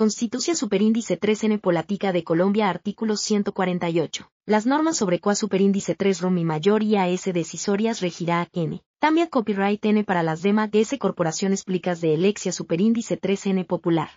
Constitución Superíndice 3 N Política de Colombia Artículo 148. Las normas sobre CUA Superíndice 3 ROM y mayor y AS decisorias regirá N. También copyright N para las DEMA S Corporación Explicas de Elexia Superíndice 3 N Popular.